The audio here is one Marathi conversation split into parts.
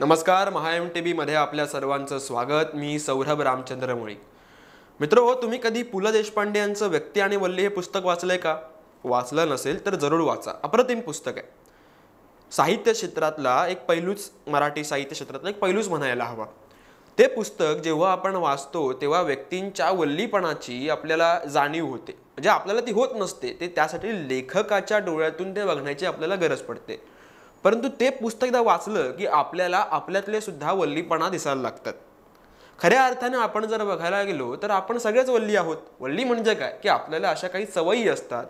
नमस्कार महाएम टी मध्ये आपल्या सर्वांचं स्वागत मी सौरभ रामचंद्र मुळे मित्र हो तुम्ही कधी पु ल देशपांडे यांचं व्यक्ती आणि वल्ली हे पुस्तक वाचलंय का वाचलं नसेल तर जरूर वाचा अप्रतिम पुस्तक आहे साहित्य क्षेत्रातला एक पैलूच मराठी साहित्य क्षेत्रातला एक पैलूच म्हणायला हवा ते पुस्तक जेव्हा आपण वाचतो तेव्हा व्यक्तींच्या वल्लीपणाची आपल्याला जाणीव होते म्हणजे आपल्याला ती होत नसते ते त्यासाठी लेखकाच्या डोळ्यातून ते बघण्याची आपल्याला गरज पडते परंतु ते पुस्तक एकदा वाचलं की आपल्याला आपल्यातले सुद्धा वल्लीपणा दिसायला लागतात खऱ्या अर्थाने आपण जर बघायला गेलो तर आपण सगळेच वल्ली आहोत वल्ली म्हणजे काय की आपल्याला अशा काही सवयी असतात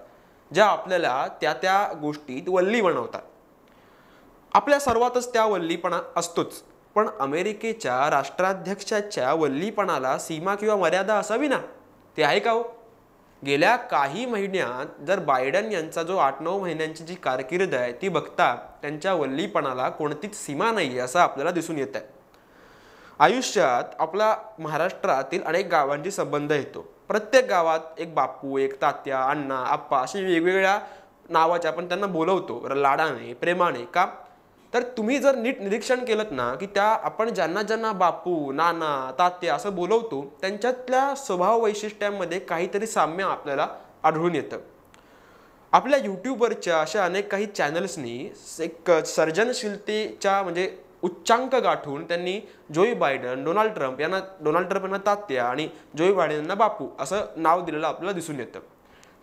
ज्या आपल्याला त्या त्या गोष्टीत वल्ली बनवतात आपल्या सर्वातच त्या वल्लीपणा असतोच पण अमेरिकेच्या राष्ट्राध्यक्षाच्या वल्लीपणाला सीमा किंवा मर्यादा असावी ना ते आहे का हो गेल्या काही महिन्यात जर बायडन यांचा जो आठ नऊ महिन्यांची जी कारकीर्द आहे ती बघता त्यांच्या वल्लीपणाला कोणतीच सीमा नाही आहे असं आपल्याला दिसून येत आहे आयुष्यात आपला महाराष्ट्रातील अनेक गावांशी संबंध येतो प्रत्येक गावात एक बापू एक तात्या अण्णा आप्पा अशी वेगवेगळ्या नावाच्या आपण त्यांना बोलवतो लाडाने प्रेमाने का तर तुम्ही जर नीट निरीक्षण केलं ना की त्या आपण ज्यांना ज्यांना बापू नाना तात्या असं बोलवतो त्यांच्यातल्या स्वभाव वैशिष्ट्यांमध्ये काहीतरी साम्य आपल्याला आढळून येतं आपल्या यूट्यूबवरच्या अशा अनेक काही चॅनल्सनी एक सर्जनशीलतेच्या म्हणजे उच्चांक गाठून त्यांनी जोई बायडन डोनाल्ड ट्रम्प यांना डोनाल्ड ट्रम्प यांना तात्या आणि जोई बायडन यांना बापू असं नाव दिलेलं आपल्याला दिसून येतं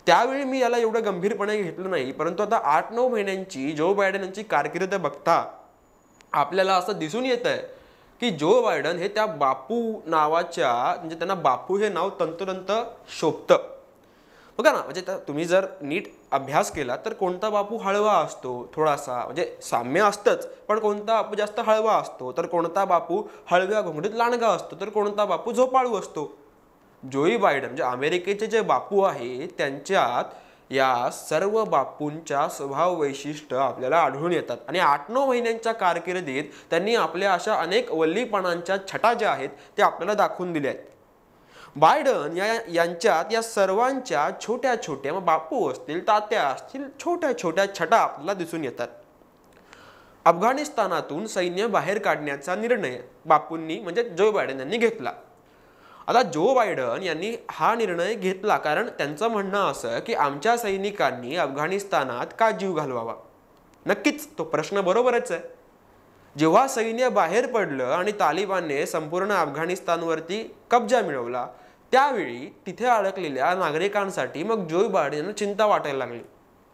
त्यावेळी मी याला एवढं गंभीरपणे घेतलं नाही परंतु आता आठ नऊ महिन्यांची जो बायडन यांची कारकिर्द बघता आपल्याला असं दिसून येत आहे की जो बायडन हे त्या बापू नावाच्या म्हणजे त्यांना बापू हे नाव तंतोतंत शोभतं बघा ना म्हणजे तुम्ही जर नीट अभ्यास केला तर कोणता बापू हळवा असतो थोडासा म्हणजे साम्य असतंच पण कोणता बापू जास्त हळवा असतो तर कोणता बापू हळव्या घोंगडीत लांडगा असतो तर कोणता बापू झोपाळू असतो जोई बायडन म्हणजे अमेरिकेचे जे बापू आहे त्यांच्यात या सर्व बापूंच्या स्वभाव वैशिष्ट्य आपल्याला आढळून येतात आणि आठ नऊ महिन्यांच्या कारकिर्दीत त्यांनी आपल्या अशा अनेक वल्लीपणांच्या छटा ज्या आहेत ते आपल्याला दाखवून दिल्या आहेत बायडन या यांच्यात या सर्वांच्या छोट्या छोट्या बापू असतील तात्या असतील छोट्या छोट्या छटा आपल्याला दिसून येतात अफगाणिस्तानातून सैन्य बाहेर काढण्याचा निर्णय बापूंनी म्हणजे जो बायडन यांनी घेतला आता जो बायडन यांनी हा निर्णय घेतला कारण त्यांचं म्हणणं असं की आमच्या सैनिकांनी अफगाणिस्तानात का जीव घालवावा नक्कीच तो प्रश्न बरोबरच आहे जेव्हा सैन्य बाहेर पडलं आणि तालिबानने संपूर्ण अफगाणिस्तानवरती कब्जा मिळवला त्यावेळी तिथे अडकलेल्या नागरिकांसाठी मग जो बायडन चिंता वाटायला लागली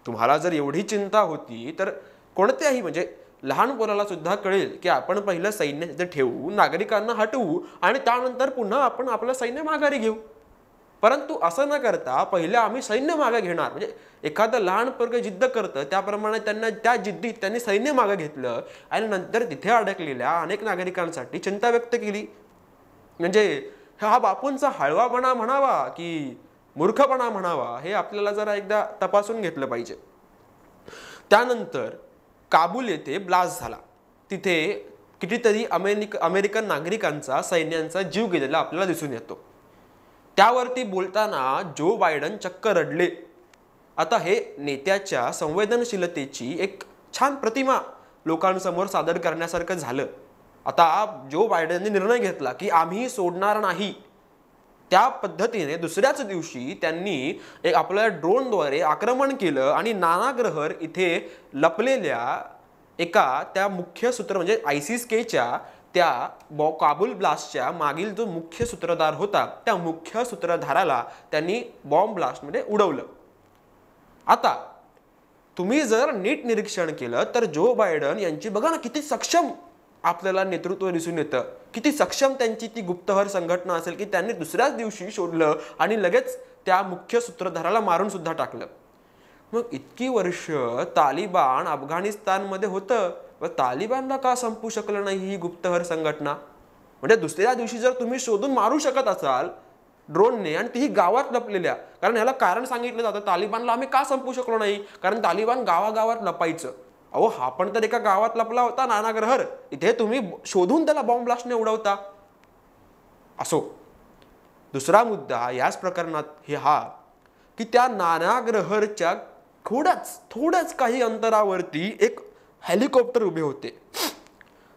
तुम्हाला जर एवढी चिंता होती तर कोणत्याही म्हणजे लहान मुलाला सुद्धा कळेल की आपण पहिलं सैन्य तिथे ठेवू नागरिकांना हटवू आणि त्यानंतर पुन्हा आपण आपलं सैन्य माघारी घेऊ परंतु असं न करता पहिले आम्ही सैन्य मागे घेणार म्हणजे एखादं लहान पर्ग जिद्द करतं त्याप्रमाणे त्यांना त्या जिद्दीत त्यांनी सैन्य मागे घेतलं आणि नंतर तिथे अडकलेल्या अनेक नागरिकांसाठी चिंता व्यक्त केली म्हणजे हा बापूंचा हळवापणा म्हणावा की मूर्खपणा म्हणावा हे आपल्याला जरा एकदा तपासून घेतलं पाहिजे त्यानंतर काबूल येथे ब्लास्ट झाला तिथे कितीतरी अमेरिक अमेरिकन नागरिकांचा सैन्यांचा जीव गेलेला आपल्याला दिसून येतो त्यावरती बोलताना जो बायडन चक्क रडले आता हे नेत्याच्या संवेदनशीलतेची एक छान प्रतिमा लोकांसमोर सादर करण्यासारखं झालं आता जो बायडनने निर्णय घेतला की आम्ही सोडणार नाही त्या पद्धतीने दुसऱ्याच दिवशी त्यांनी एक आपल्या ड्रोनद्वारे आक्रमण केलं आणि नानाग्रहर इथे लपलेल्या एका त्या मुख्य सूत्र म्हणजे आय सी केच्या त्या बॉ काबुल ब्लास्टच्या मागील जो मुख्य सूत्रधार होता त्या मुख्य सूत्रधाराला त्यांनी बॉम्ब ब्लास्टमध्ये उडवलं आता तुम्ही जर नीट निरीक्षण केलं तर जो बायडन यांची बघा ना किती सक्षम आपल्याला नेतृत्व दिसून येतं किती सक्षम त्यांची ती गुप्तहर संघटना असेल की त्यांनी दुसऱ्याच दिवशी शोधलं आणि लगेच त्या मुख्य सूत्रधाराला मारून सुद्धा टाकलं मग इतकी वर्ष तालिबान अफगाणिस्तानमध्ये होतं व तालिबानला का संपू शकलं नाही ही गुप्तहर संघटना म्हणजे दुसऱ्या दिवशी जर तुम्ही शोधून मारू शकत असाल ड्रोनने आणि तीही गावात लपलेल्या कारण ह्याला कारण सांगितलं जातं तालिबानला आम्ही का संपू शकलो नाही कारण तालिबान गावागावात लपायचं अहो हा पण तर एका गावात लपला होता नानाग्रहर इथे तुम्ही शोधून त्याला बॉम्ब ब्लास्टने उडवता असो दुसरा मुद्दा याच प्रकरणात हे हा की त्या नानाग्रहरच्या थोड्याच थोड्याच काही अंतरावरती एक हेलिकॉप्टर उभे होते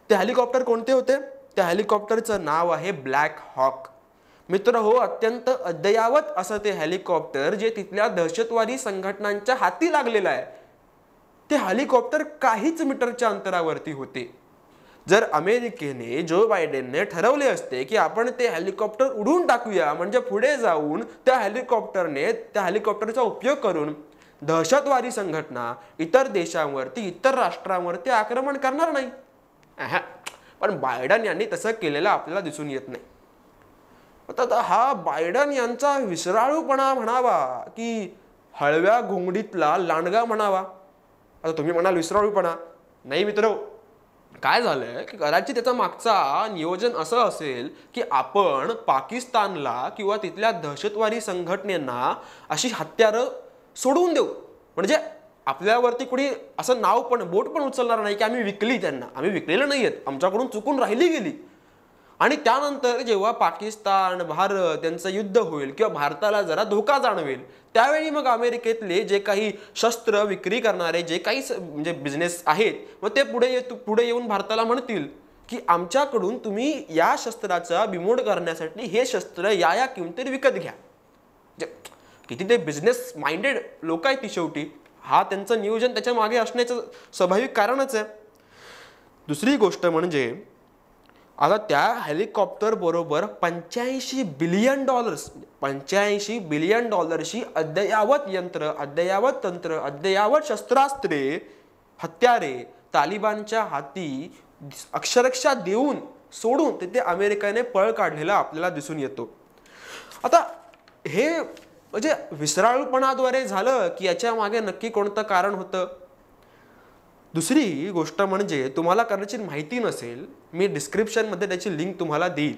ते हेलिकॉप्टर कोणते होते त्या हेलिकॉप्टरचं नाव आहे ब्लॅक हॉक मित्र हो अत्यंत अद्ययावत असं ते हेलिकॉप्टर जे तिथल्या दहशतवादी संघटनांच्या हाती लागलेलं आहे ते हेलिकॉप्टर काहीच मीटरच्या अंतरावरती होते जर अमेरिकेने जो बायडेनने ठरवले असते की आपण ते हेलिकॉप्टर उडून टाकूया म्हणजे पुढे जाऊन त्या हेलिकॉप्टरने त्या हेलिकॉप्टरचा उपयोग करून दहशतवादी संघटना इतर देशांवरती इतर राष्ट्रांवरती आक्रमण करणार नाही पण बायडन यांनी तसं केलेलं आपल्याला दिसून येत नाही आता हा बायडन यांचा विसराळूपणा म्हणावा की हळव्या घोंगडीतला लांडगा म्हणावा आता तुम्ही म्हणाल पण नाही मित्र काय झालं की कदाचित त्याचा मागचा नियोजन असं असेल की आपण पाकिस्तानला किंवा तिथल्या दहशतवादी संघटनेना अशी हत्यारं सोडवून देऊ म्हणजे आपल्यावरती कुणी असं नाव पण बोट पण उचलणार नाही की आम्ही विकली त्यांना आम्ही विकलेलं नाही आहेत आमच्याकडून चुकून राहिली गेली आणि त्यानंतर जेव्हा पाकिस्तान भारत यांचं युद्ध होईल किंवा भारताला जरा धोका जाणवेल त्यावेळी मग अमेरिकेतले जे काही शस्त्र विक्री करणारे जे काही म्हणजे बिझनेस आहेत मग ते पुढे पुढे येऊन भारताला म्हणतील की आमच्याकडून तुम्ही या शस्त्राचा बिमोड करण्यासाठी हे शस्त्र या या किमतीत विकत घ्या म्हणजे किती ते बिझनेस माइंडेड लोक आहेत ती शेवटी हा त्यांचं नियोजन त्याच्या मागे असण्याचं स्वाभाविक कारणच आहे दुसरी गोष्ट म्हणजे आता त्या हेलिकॉप्टरबरोबर पंच्याऐंशी बिलियन डॉलर्स पंच्याऐंशी बिलियन डॉलर्सची अद्ययावत यंत्र अद्ययावत तंत्र अद्ययावत शस्त्रास्त्रे हत्यारे तालिबानच्या हाती अक्षरक्षा देऊन सोडून तिथे अमेरिकेने पळ काढलेला आपल्याला दिसून येतो आता हे म्हणजे विसराळपणाद्वारे झालं की याच्या मागे नक्की कोणतं कारण होतं दुसरी गोष्ट म्हणजे तुम्हाला कदाचित माहिती नसेल मी डिस्क्रिप्शनमध्ये त्याची लिंक तुम्हाला देईल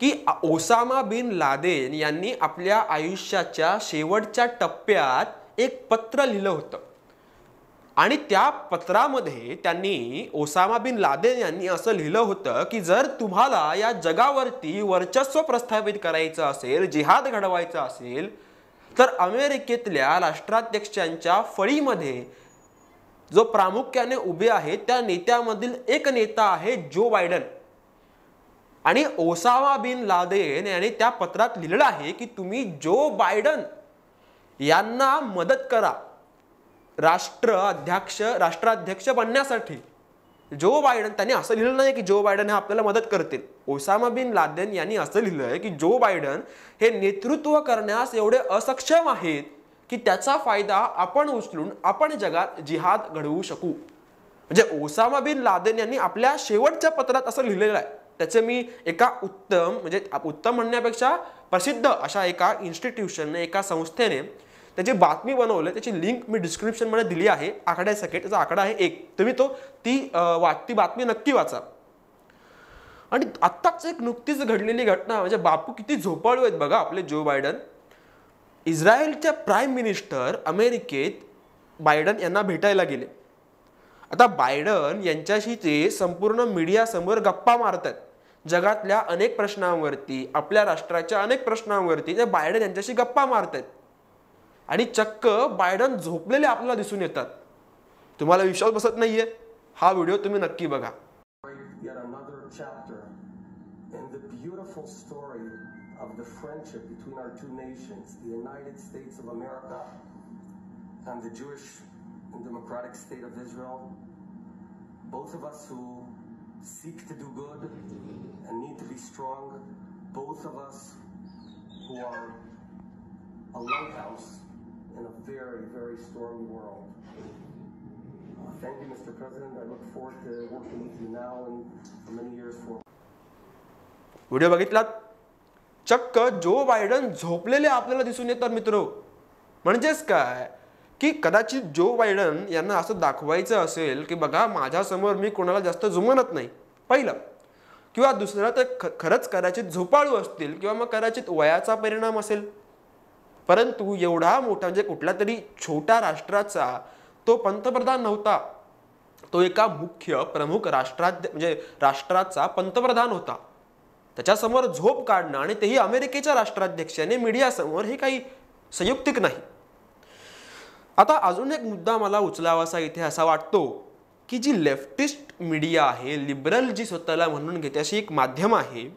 की ओसामा बिन लादेन यांनी आपल्या आयुष्याच्या शेवटच्या टप्प्यात एक पत्र लिहिलं होतं आणि त्या पत्रामध्ये त्यांनी ओसामा बिन लादेन यांनी असं लिहिलं होतं की जर तुम्हाला या जगावरती वर्चस्व प्रस्थापित करायचं असेल जिहाद घडवायचा असेल तर अमेरिकेतल्या राष्ट्राध्यक्षांच्या फळीमध्ये जो प्रामुख्याने उभे आहे त्या नेत्यामधील एक नेता आहे जो बायडन आणि ओसावा बिन लादेन याने त्या पत्रात लिहिलेलं आहे की तुम्ही जो बायडन यांना मदत करा राष्ट्र अध्यक्ष राष्ट्राध्यक्ष बनण्यासाठी जो बायडन त्यांनी असं लिहिलं नाही की जो बायडन हे आपल्याला मदत करतील ओसामा बिन लादेन यांनी असं लिहिलं आहे की जो बायडन हे नेतृत्व करण्यास एवढे असक्षम आहेत की त्याचा फायदा आपण उचलून आपण जगात जिहाद घडवू शकू म्हणजे ओसामा बिन लादेन यांनी आपल्या शेवटच्या पत्रात असं लिहिलेलं आहे त्याचे मी एका उत्तम म्हणजे उत्तम म्हणण्यापेक्षा प्रसिद्ध अशा एका इन्स्टिट्यूशनने एका संस्थेने त्याची बातमी बनवली त्याची लिंक मी डिस्क्रिप्शनमध्ये दिली आहे आकड्यासकट त्याचा आकडा आहे एक तुम्ही तो ती वा ती बातमी नक्की वाचा आणि आत्ताच एक नुकतीच घडलेली घटना म्हणजे बापू किती झोपाळू आहेत बघा आपले जो बायडन इस्रायलच्या प्राईम मिनिस्टर अमेरिकेत बायडन यांना भेटायला गेले आता बायडन यांच्याशी ते संपूर्ण मीडियासमोर गप्पा मारत आहेत जगातल्या अनेक प्रश्नांवरती आपल्या राष्ट्राच्या अनेक प्रश्नांवरती ते बायडन यांच्याशी गप्पा मारत आहेत आणि चक्क बायडन झोपलेले आपल्याला दिसून येतात तुम्हाला विश्वास बसत नाहीये हा व्हिडिओ तुम्ही नक्की बघा of the friendship between our two nations, the United States of America and the Jewish and democratic state of Israel. Both of us who seek to do good and need to be strong. Both of us who are a lighthouse in a very, very stormy world. Uh, thank you, Mr. President. I look forward to working with you now and for many years forward. Video बघितलात चक्क जो बायडन झोपलेले आपल्याला दिसून येतात मित्र म्हणजेच काय की कदाचित जो बायडन यांना असं दाखवायचं असेल की बघा माझ्यासमोर मी कोणाला जास्त जुमानत नाही पहिलं किंवा दुसरं तर खरंच कदाचित झोपाळू असतील किंवा मग कदाचित वयाचा परिणाम असेल परंतु एवढा मोठा म्हणजे कुठल्या तरी छोटा राष्ट्राचा तो पंतप्रधान नव्हता तो एका मुख्य प्रमुख राष्ट्रा म्हणजे राष्ट्राचा पंतप्रधान होता त्याच्यासमोर झोप काढणं आणि तेही अमेरिकेच्या राष्ट्राध्यक्षाने मीडियासमोर हे काही संयुक्तिक नाही आता अजून एक मुद्दा मला उचलावासा इथे असा वाटतो की जी लेफ्टिस्ट मीडिया आहे लिबरल जी स्वतःला म्हणून घेते अशी एक माध्यम आहे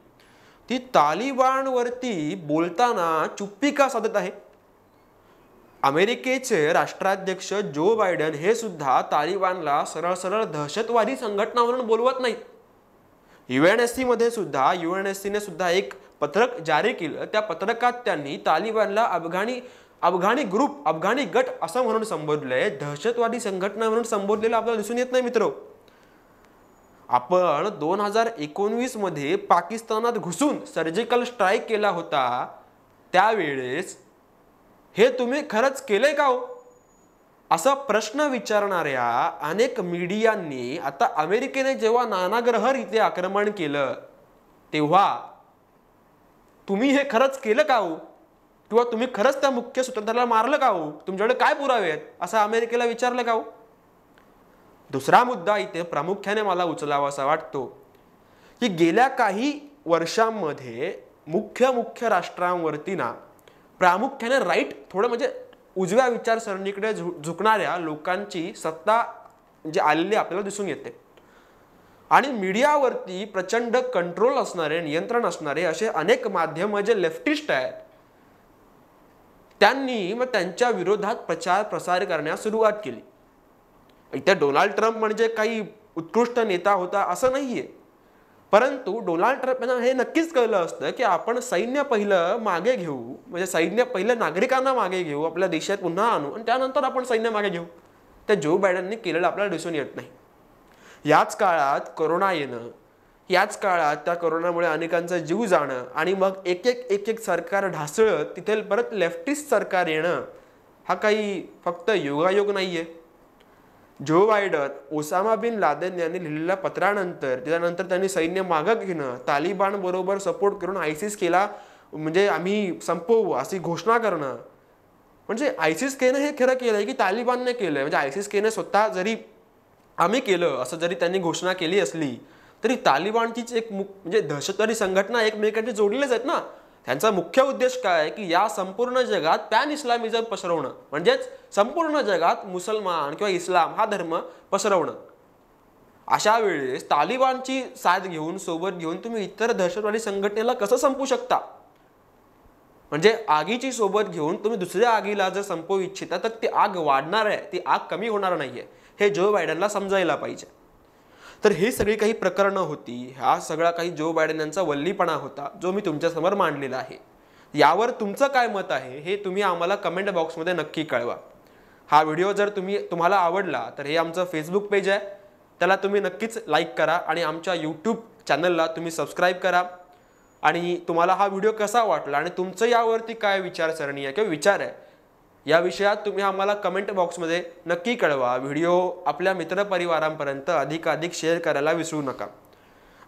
ती तालिबानवरती बोलताना चुप्पी का साधत आहे अमेरिकेचे राष्ट्राध्यक्ष जो बायडन हे सुद्धा तालिबानला सरळ सरळ दहशतवादी संघटना म्हणून बोलवत नाहीत यू एन एस सीमध्ये सुद्धा यू एन एस सीने सुद्धा एक पत्रक जारी केलं त्या पत्रकात त्यांनी तालिबानला अफगाणी अफगाणी ग्रुप अफगाणी गट असं म्हणून संबोधलंय दहशतवादी संघटना म्हणून संबोधलेलं आपल्याला दिसून येत नाही मित्र आपण दोन हजार एकोणवीस मध्ये पाकिस्तानात घुसून सर्जिकल स्ट्राईक केला होता त्यावेळेस हे तुम्ही खरंच केलंय का हो असा प्रश्न विचारणाऱ्या अनेक मीडियांनी आता अमेरिकेने जेव्हा नानाग्रहर इथे आक्रमण केलं तेव्हा तुम्ही हे खरंच केलं का हो किंवा तुम्ही खरंच त्या मुख्य सूत्रधाराला मारलं का हो तुमच्याकडे काय पुरावे आहेत असं अमेरिकेला विचारलं का हो दुसरा मुद्दा इथे प्रामुख्याने मला उचलावा असा वाटतो की गेल्या काही वर्षांमध्ये मुख्य मुख्य राष्ट्रांवरती ना प्रामुख्याने राईट थोडं म्हणजे उजव्या विचारसरणीकडे झु झुकणाऱ्या लोकांची सत्ता जे आलेली आपल्याला दिसून येते आणि मीडियावरती प्रचंड कंट्रोल असणारे नियंत्रण असणारे असे अनेक माध्यम जे लेफ्टिस्ट आहेत त्यांनी मग त्यांच्या विरोधात प्रचार प्रसार करण्यास सुरुवात केली इथे डोनाल्ड ट्रम्प म्हणजे काही उत्कृष्ट नेता होता असं नाहीये परंतु डोनाल्ड ट्रम्प यांना हे नक्कीच कळलं असतं की आपण सैन्य पहिलं मागे घेऊ म्हणजे सैन्य पहिलं नागरिकांना मागे घेऊ आपल्या देशात पुन्हा आणू आणि त्यानंतर आपण सैन्य मागे घेऊ त्या जो बायडनने केलेलं आपल्याला दिसून येत नाही याच काळात करोना येणं याच काळात त्या करोनामुळे अनेकांचा जीव जाणं आणि मग एक एक एक एक सरकार ढासळत तिथे परत लेफ्टिस्ट सरकार येणं हा काही फक्त योगायोग नाही आहे Joe Biden Osama bin Laden यांनी लिहिलेल्या पत्रानंतर त्याच्यानंतर त्यांनी सैन्य मागं घेणं तालिबानबरोबर सपोर्ट करून आयसिस केला म्हणजे आम्ही संपवू अशी घोषणा करणं म्हणजे आयसिस केनं हे खरं केलं आहे की तालिबानने केलं आहे म्हणजे आयसिस केनं स्वतः जरी आम्ही केलं असं जरी त्यांनी घोषणा केली असली तरी तालिबानचीच एक मुख म्हणजे दहशतवादी संघटना एकमेकांशी जोडलेच आहेत ना त्यांचा मुख्य उद्देश काय आहे की या संपूर्ण जगात पॅन इस्लामिझम पसरवणं म्हणजेच संपूर्ण जगात मुसलमान किंवा इस्लाम हा धर्म पसरवणं अशा वेळेस तालिबानची साथ घेऊन सोबत घेऊन तुम्ही इतर दहशतवादी संघटनेला कसं संपू शकता म्हणजे आगीची सोबत घेऊन तुम्ही दुसऱ्या आगीला जर संपवू इच्छिता तर ती आग वाढणार आहे ती आग कमी होणार नाहीये हे जो बायडनला समजायला पाहिजे तर हे सगळी काही प्रकरणं होती हा सगळा काही जो बायडन यांचा वल्लीपणा होता जो मी तुमच्यासमोर मांडलेला आहे यावर तुमचं काय मत आहे हे तुम्ही आम्हाला कमेंट बॉक्समध्ये नक्की कळवा हा व्हिडिओ जर तुम्ही तुम्हाला आवडला तर हे आमचं फेसबुक पेज आहे त्याला तुम्ही नक्कीच लाईक करा आणि आमच्या यूट्यूब चॅनलला तुम्ही सबस्क्राईब करा आणि तुम्हाला हा व्हिडिओ कसा वाटला आणि तुमचं यावरती काय विचारसरणी आहे किंवा विचार आहे या विषयात तुम्ही आम्हाला कमेंट बॉक्समध्ये नक्की कळवा व्हिडिओ आपल्या मित्रपरिवारांपर्यंत अधिकाधिक शेअर करायला विसरू नका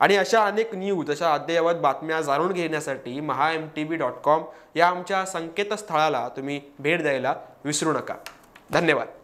आणि अशा अनेक न्यूज अशा अद्ययावत बातम्या जाणून घेण्यासाठी Maha M T V dot com या आमच्या संकेतस्थळाला तुम्ही भेट द्यायला विसरू नका धन्यवाद